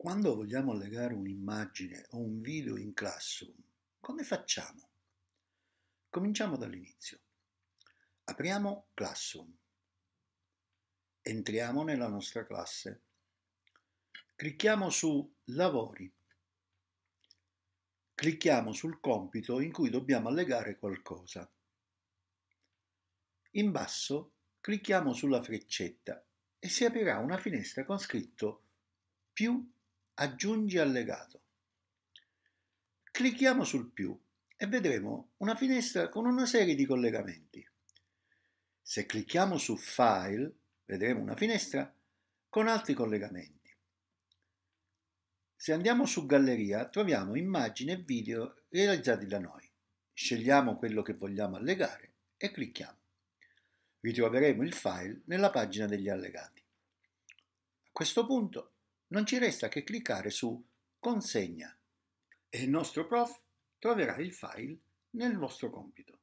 Quando vogliamo allegare un'immagine o un video in Classroom, come facciamo? Cominciamo dall'inizio. Apriamo Classroom. Entriamo nella nostra classe. Clicchiamo su Lavori. Clicchiamo sul compito in cui dobbiamo allegare qualcosa. In basso clicchiamo sulla freccetta e si aprirà una finestra con scritto più Aggiungi allegato. Clicchiamo sul più e vedremo una finestra con una serie di collegamenti. Se clicchiamo su File, vedremo una finestra con altri collegamenti. Se andiamo su Galleria, troviamo immagini e video realizzati da noi. Scegliamo quello che vogliamo allegare e clicchiamo. Ritroveremo il file nella pagina degli allegati. A questo punto non ci resta che cliccare su Consegna e il nostro prof troverà il file nel vostro compito.